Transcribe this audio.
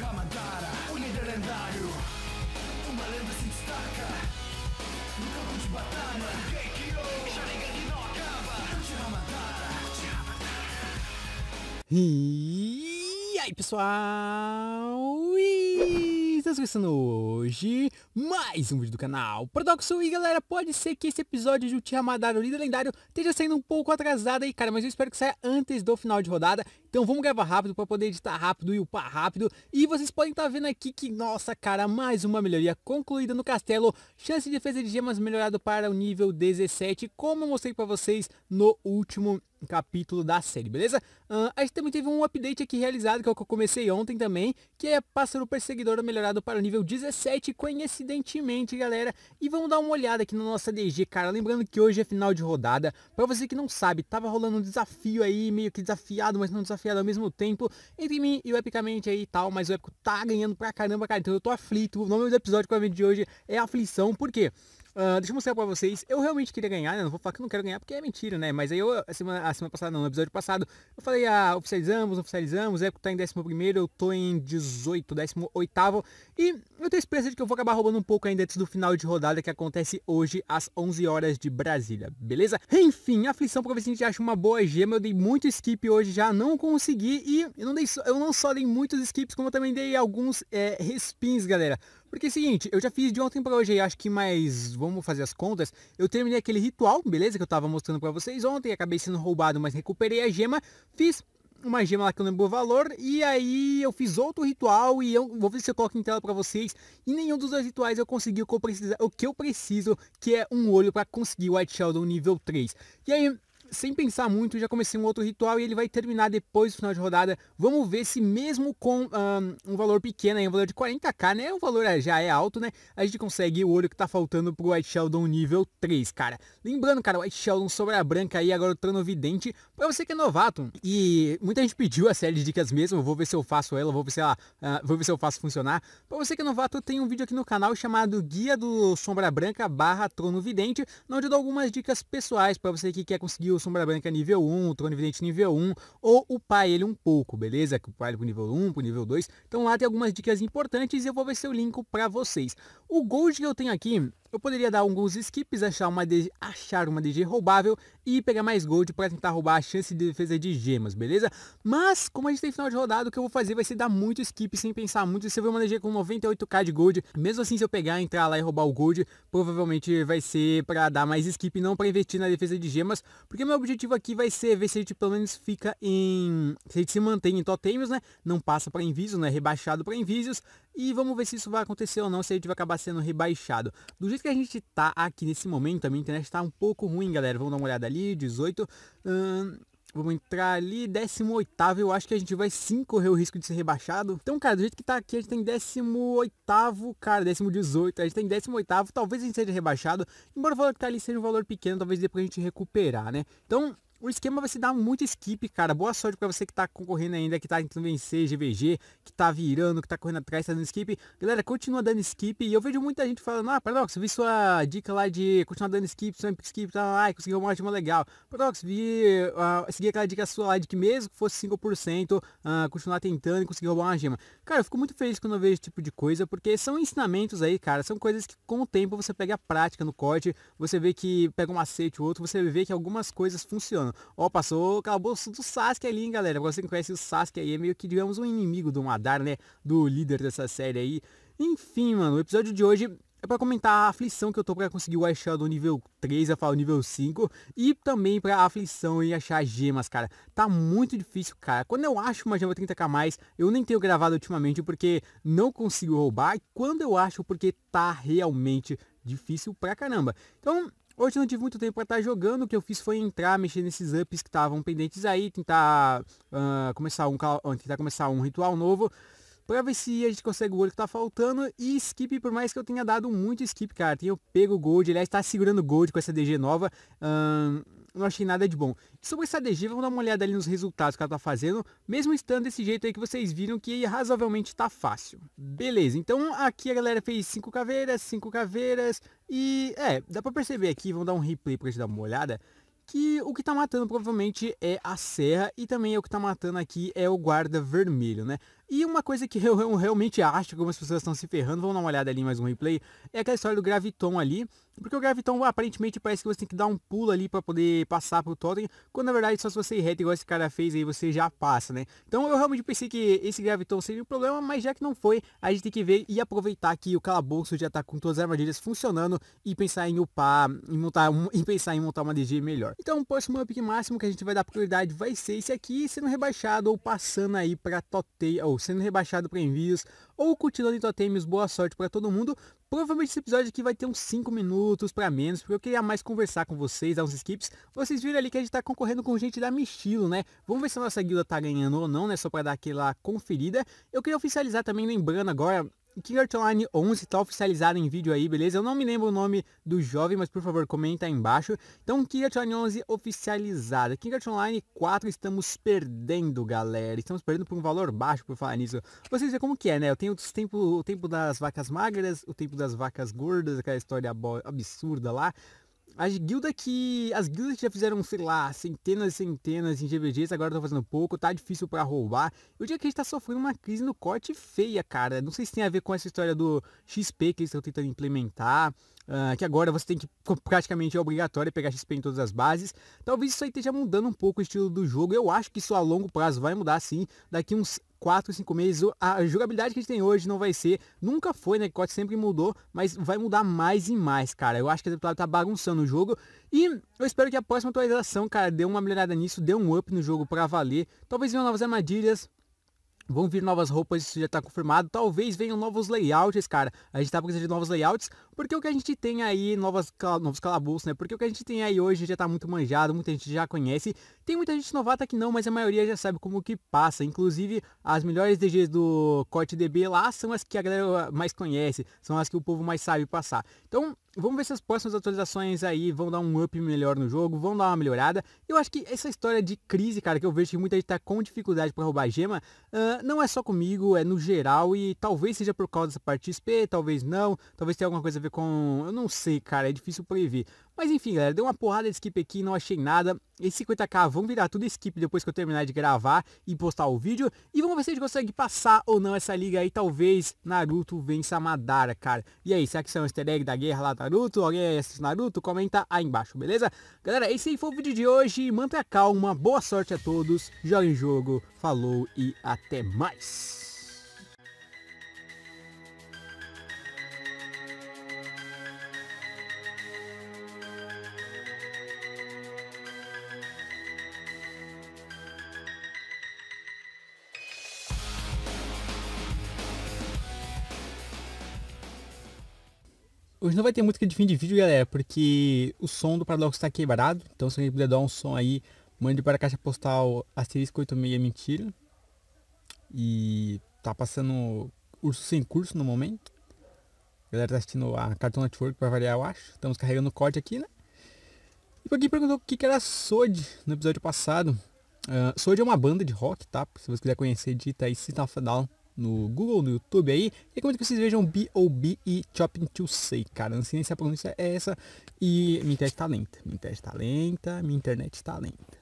Takashi o líder lendário Uma lenda se destaca No campo de batalha Geikyo, Sharingan que não acaba Takashi Hamadara E aí pessoal começando hoje mais um vídeo do canal Paradoxo E galera, pode ser que esse episódio de o Madara, o líder lendário, esteja saindo um pouco atrasado aí, cara Mas eu espero que saia antes do final de rodada Então vamos gravar rápido para poder editar rápido e upar rápido E vocês podem estar tá vendo aqui que, nossa cara, mais uma melhoria concluída no castelo Chance de defesa de gemas melhorado para o nível 17 Como eu mostrei para vocês no último capítulo da série, beleza? Uh, a gente também teve um update aqui realizado, que é o que eu comecei ontem também, que é Pássaro Perseguidor melhorado para o nível 17, coincidentemente, galera. E vamos dar uma olhada aqui na nossa DG, cara. Lembrando que hoje é final de rodada. Para você que não sabe, tava rolando um desafio aí, meio que desafiado, mas não desafiado ao mesmo tempo, entre mim e o Epicamente aí e tal, mas o Epico tá ganhando pra caramba, cara. Então eu tô aflito. O nome do episódio que eu vídeo de hoje é Aflição, por quê? Uh, deixa eu mostrar pra vocês. Eu realmente queria ganhar, né? Não vou falar que eu não quero ganhar, porque é mentira, né? Mas aí eu, a semana, a semana passada, não, no episódio passado, eu falei, ah, oficializamos, oficializamos, é que tá em 11, eu tô em 18, 18. E eu tenho esperança de que eu vou acabar roubando um pouco ainda antes do final de rodada que acontece hoje às 11 horas de Brasília, beleza? Enfim, aflição pra ver se a gente acha uma boa gema. Eu dei muito skip hoje, já não consegui. E eu não, dei, eu não só dei muitos skips, como eu também dei alguns é, respins, galera. Porque é o seguinte, eu já fiz de ontem para hoje, acho que mais, vamos fazer as contas, eu terminei aquele ritual, beleza, que eu tava mostrando para vocês ontem, acabei sendo roubado, mas recuperei a gema, fiz uma gema lá que eu não lembro o valor, e aí eu fiz outro ritual, e eu vou ver se eu coloco em tela para vocês, e nenhum dos dois rituais eu consegui o que eu, preciso, que é um olho para conseguir o White Shadow nível 3. E aí, sem pensar muito, já comecei um outro ritual e ele vai terminar depois do final de rodada. Vamos ver se mesmo com um, um valor pequeno, um valor de 40k, né? O valor é, já é alto, né? A gente consegue o olho que tá faltando pro White Sheldon nível 3, cara. Lembrando, cara, White Sheldon sombra branca aí, agora o Trano Vidente, pra você que é novato. E muita gente pediu a série de dicas mesmo, vou ver se eu faço ela, vou ver se ela, uh, vou ver se eu faço funcionar. Pra você que é novato, tem um vídeo aqui no canal chamado Guia do Sombra Branca barra Trono Vidente, onde eu dou algumas dicas pessoais para você que quer conseguir o Sombra Branca nível 1, evidente nível 1, ou upar ele um pouco, beleza? Que o ele pro nível 1, pro nível 2. Então lá tem algumas dicas importantes e eu vou ver se eu linko para vocês. O gold que eu tenho aqui, eu poderia dar alguns skips, achar uma DG, achar uma DG roubável e pegar mais gold para tentar roubar a chance de defesa de gemas, beleza? Mas, como a gente tem final de rodada, o que eu vou fazer vai ser dar muito skip sem pensar muito. Se eu ver uma DG com 98k de gold, mesmo assim se eu pegar, entrar lá e roubar o gold, provavelmente vai ser para dar mais skip, não para investir na defesa de gemas, porque meu objetivo aqui vai ser ver se a gente pelo menos fica em... Se a gente se mantém em totêmios, né? Não passa para Invisios, né? Rebaixado para Invisios. E vamos ver se isso vai acontecer ou não, se a gente vai acabar sendo rebaixado. Do jeito que a gente tá aqui nesse momento, a minha internet tá um pouco ruim, galera. Vamos dar uma olhada ali, 18. Hum, Vamos entrar ali, 18 eu acho que a gente vai sim correr o risco de ser rebaixado. Então, cara, do jeito que tá aqui, a gente tem 18 cara, 18 a gente tem 18 talvez a gente seja rebaixado. Embora o valor que tá ali seja um valor pequeno, talvez depois a gente recuperar, né? Então, o esquema vai se dar muito skip, cara. Boa sorte para você que tá concorrendo ainda, que tá tentando vencer GVG, que tá virando, que tá correndo atrás, tá dando skip. Galera, continua dando skip. E eu vejo muita gente falando, ah, Paradox, vi sua dica lá de continuar dando skip, sempre skip, tá lá, e conseguiu uma ótima legal. Paradox, vi, uh, segui aquela dica sua lá de que mesmo que fosse 5%, uh, ah, continuar tentando e conseguir roubar uma gema. Cara, eu fico muito feliz quando eu vejo esse tipo de coisa, porque são ensinamentos aí, cara. São coisas que com o tempo você pega a prática no corte, você vê que pega um macete ou outro, você vê que algumas coisas funcionam. Ó, passou o calabouço do Sasuke ali, hein, galera. você que conhece o Sasuke aí, é meio que, digamos, um inimigo do Madar né? Do líder dessa série aí. Enfim, mano, o episódio de hoje é para comentar a aflição que eu tô para conseguir o Ice do nível 3 a o nível 5 e também para a aflição em achar gemas, cara. Tá muito difícil, cara. Quando eu acho uma gema 30k mais, eu nem tenho gravado ultimamente porque não consigo roubar e quando eu acho porque tá realmente difícil pra caramba. Então, Hoje eu não tive muito tempo para estar tá jogando, o que eu fiz foi entrar, mexer nesses ups que estavam pendentes aí, tentar uh, começar um tentar começar um ritual novo, para ver se a gente consegue o olho que tá faltando e skip, por mais que eu tenha dado muito skip, cara, tenho pego gold, aliás, tá segurando gold com essa DG nova, uh, não achei nada de bom. sobre essa DG, vamos dar uma olhada ali nos resultados que ela está fazendo, mesmo estando desse jeito aí que vocês viram que razoavelmente está fácil. Beleza, então aqui a galera fez 5 caveiras, 5 caveiras e é, dá para perceber aqui, vamos dar um replay para gente dar uma olhada, que o que está matando provavelmente é a serra e também é o que está matando aqui é o guarda vermelho, né? E uma coisa que eu, eu realmente acho que algumas pessoas estão se ferrando, vamos dar uma olhada ali mais um replay, é aquela história do Graviton ali, porque o Graviton aparentemente parece que você tem que dar um pulo ali para poder passar pro Totem, quando na verdade só se você ir reto igual esse cara fez aí você já passa, né? Então eu realmente pensei que esse Graviton seria um problema, mas já que não foi, a gente tem que ver e aproveitar que o calabouço já tá com todas as armadilhas funcionando e pensar em upar, em montar, e pensar em montar uma DG melhor. Então o próximo up máximo que a gente vai dar prioridade vai ser esse aqui, sendo rebaixado ou passando aí para Totem, ou sendo rebaixado para envios ou cultivando em totemes, boa sorte para todo mundo. Provavelmente esse episódio aqui vai ter uns 5 minutos para menos, porque eu queria mais conversar com vocês, dar uns skips. Vocês viram ali que a gente tá concorrendo com gente da Michilo, né? Vamos ver se a nossa guilda tá ganhando ou não, né? Só para dar aquela conferida. Eu queria oficializar também, lembrando agora, e Kingert Online 11 tá oficializado em vídeo aí, beleza? Eu não me lembro o nome do jovem, mas por favor comenta aí embaixo. Então Kingert Online 11 oficializada. Kingert Online 4 estamos perdendo, galera. Estamos perdendo por um valor baixo por falar nisso. Vocês veem como que é, né? Eu tenho os tempo, o tempo das vacas magras, o tempo das vacas gordas, aquela história absurda lá. As guildas que. As guildas que já fizeram, sei lá, centenas e centenas em GVGs, agora estão fazendo pouco, tá difícil para roubar. Eu diria que a gente tá sofrendo uma crise no corte feia, cara. Não sei se tem a ver com essa história do XP que eles estão tentando implementar, Uh, que agora você tem que praticamente é obrigatório pegar XP em todas as bases. Talvez isso aí esteja mudando um pouco o estilo do jogo. Eu acho que isso a longo prazo vai mudar sim. Daqui uns 4, 5 meses, a jogabilidade que a gente tem hoje não vai ser, nunca foi, né? Code sempre mudou, mas vai mudar mais e mais, cara. Eu acho que a deputada tá bagunçando o jogo e eu espero que a próxima atualização, cara, dê uma melhorada nisso, dê um up no jogo para valer. Talvez venham novas armadilhas, Vão vir novas roupas, isso já está confirmado. Talvez venham novos layouts, cara. A gente está precisando de novos layouts, porque o que a gente tem aí, novas, novos calabouços, né? Porque o que a gente tem aí hoje já está muito manjado, muita gente já conhece. Tem muita gente novata que não, mas a maioria já sabe como que passa. Inclusive, as melhores DGs do DB lá são as que a galera mais conhece, são as que o povo mais sabe passar. Então, Vamos ver se as próximas atualizações aí vão dar um up melhor no jogo, vão dar uma melhorada. Eu acho que essa história de crise, cara, que eu vejo que muita gente tá com dificuldade para roubar gema, uh, não é só comigo, é no geral e talvez seja por causa dessa parte XP, talvez não, talvez tenha alguma coisa a ver com... Eu não sei, cara, é difícil prever. Mas enfim, galera, deu uma porrada de skip aqui, não achei nada. esse 50k vão virar tudo skip depois que eu terminar de gravar e postar o vídeo. E vamos ver se a gente consegue passar ou não essa liga aí. Talvez Naruto vença Madara, cara. E aí, será que isso é um easter egg da guerra lá Naruto? Alguém assiste Naruto? Comenta aí embaixo, beleza? Galera, esse aí foi o vídeo de hoje. a calma, boa sorte a todos. Joga em jogo, falou e até mais. Hoje não vai ter música de fim de vídeo, galera, porque o som do Paradoxo está quebrado. Então se alguém puder dar um som aí, mande para a caixa postal asterisco 86 mentira. E tá passando Urso Sem Curso no momento. A galera tá assistindo a Cartoon Network para variar, eu acho. Estamos carregando o corte aqui, né? E alguém perguntou o que, que era SOD no episódio passado. Uh, ah, SOD é uma banda de rock, tá? Se você quiser conhecer, digita aí se tá falando no Google, no YouTube aí. E recomendo que vocês vejam B.O.B. e Chopping to Say, cara. Não sei nem se a pronúncia é essa. E minha internet tá lenta. Minha internet tá lenta, minha internet tá lenta.